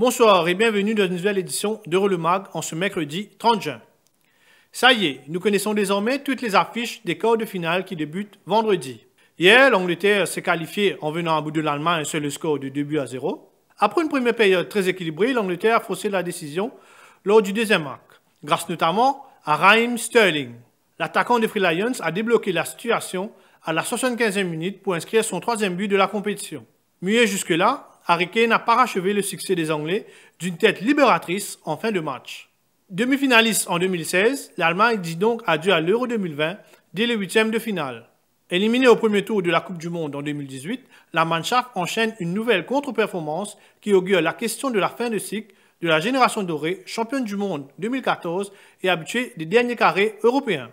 Bonsoir et bienvenue dans une nouvelle édition de Mag en ce mercredi 30 juin. Ça y est, nous connaissons désormais toutes les affiches des quarts de finale qui débutent vendredi. Hier, l'Angleterre s'est qualifiée en venant à bout de l'Allemagne sur le score de 2 buts à 0. Après une première période très équilibrée, l'Angleterre a faussé la décision lors du deuxième match, grâce notamment à Raheem Sterling. L'attaquant de Free a débloqué la situation à la 75e minute pour inscrire son troisième but de la compétition. Muet jusque-là, Harry Kane a parachevé le succès des Anglais d'une tête libératrice en fin de match. Demi-finaliste en 2016, l'Allemagne dit donc adieu à l'Euro 2020 dès les huitièmes de finale. Éliminée au premier tour de la Coupe du Monde en 2018, la Mannschaft enchaîne une nouvelle contre-performance qui augure la question de la fin de cycle de la génération dorée, championne du monde 2014 et habituée des derniers carrés européens.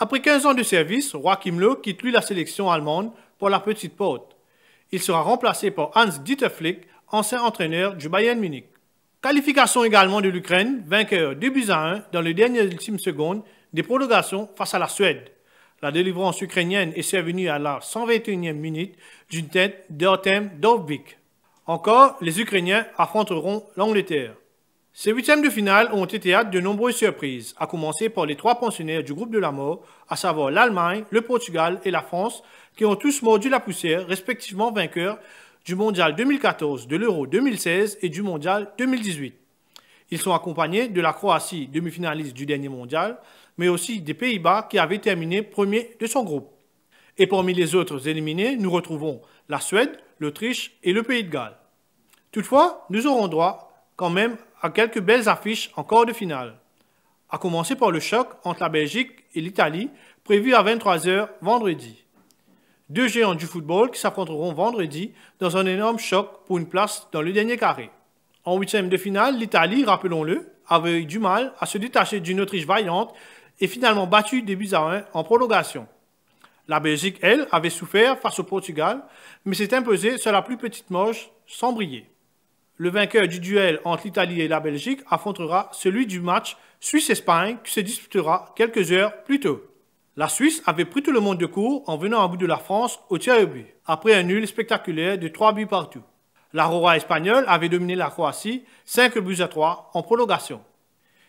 Après 15 ans de service, Roy Kimlo quitte lui la sélection allemande pour la petite porte. Il sera remplacé par Hans Dieter Flick, ancien entraîneur du Bayern Munich. Qualification également de l'Ukraine, vainqueur 2 buts à 1 dans les dernières ultimes secondes des prolongations face à la Suède. La délivrance ukrainienne est survenue à la 121e minute d'une tête d'Artem Dovbyk. Encore, les Ukrainiens affronteront l'Angleterre. Ces huitièmes de finale ont été hâte de nombreuses surprises, à commencer par les trois pensionnaires du groupe de la mort, à savoir l'Allemagne, le Portugal et la France, qui ont tous mordu la poussière, respectivement vainqueurs du Mondial 2014, de l'Euro 2016 et du Mondial 2018. Ils sont accompagnés de la Croatie, demi-finaliste du dernier Mondial, mais aussi des Pays-Bas qui avaient terminé premier de son groupe. Et parmi les autres éliminés, nous retrouvons la Suède, l'Autriche et le Pays de Galles. Toutefois, nous aurons droit quand même à quelques belles affiches en quart de finale. À commencer par le choc entre la Belgique et l'Italie, prévu à 23h vendredi. Deux géants du football qui s'affronteront vendredi dans un énorme choc pour une place dans le dernier carré. En huitième de finale, l'Italie, rappelons-le, avait eu du mal à se détacher d'une Autriche vaillante et finalement battue des buts à 1 en prolongation. La Belgique, elle, avait souffert face au Portugal, mais s'est imposée sur la plus petite moche sans briller. Le vainqueur du duel entre l'Italie et la Belgique affrontera celui du match Suisse-Espagne qui se disputera quelques heures plus tôt. La Suisse avait pris tout le monde de court en venant à bout de la France au tiers au but, après un nul spectaculaire de 3 buts partout. La Rora espagnole avait dominé la Croatie 5 buts à 3 en prolongation.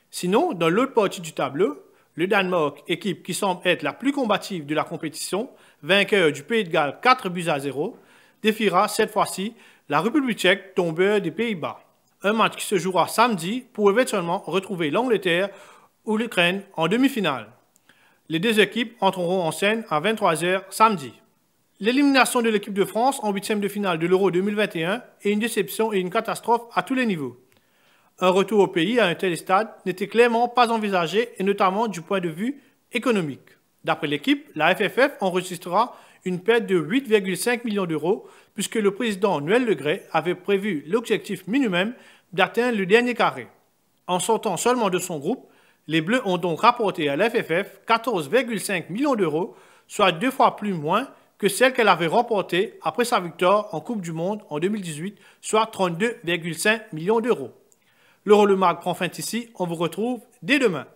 Sinon, dans l'autre partie du tableau, le Danemark, équipe qui semble être la plus combative de la compétition, vainqueur du Pays de Galles 4 buts à 0, défiera cette fois-ci la République tchèque tombe des Pays-Bas. Un match qui se jouera samedi pour éventuellement retrouver l'Angleterre ou l'Ukraine en demi-finale. Les deux équipes entreront en scène à 23h samedi. L'élimination de l'équipe de France en huitième de finale de l'Euro 2021 est une déception et une catastrophe à tous les niveaux. Un retour au pays à un tel stade n'était clairement pas envisagé et notamment du point de vue économique. D'après l'équipe, la FFF enregistrera une perte de 8,5 millions d'euros, puisque le président Noël Legré avait prévu l'objectif minimum d'atteindre le dernier carré. En sortant seulement de son groupe, les Bleus ont donc rapporté à l'FFF 14,5 millions d'euros, soit deux fois plus moins que celle qu'elle avait remportée après sa victoire en Coupe du Monde en 2018, soit 32,5 millions d'euros. rôle Le marque prend fin ici, on vous retrouve dès demain.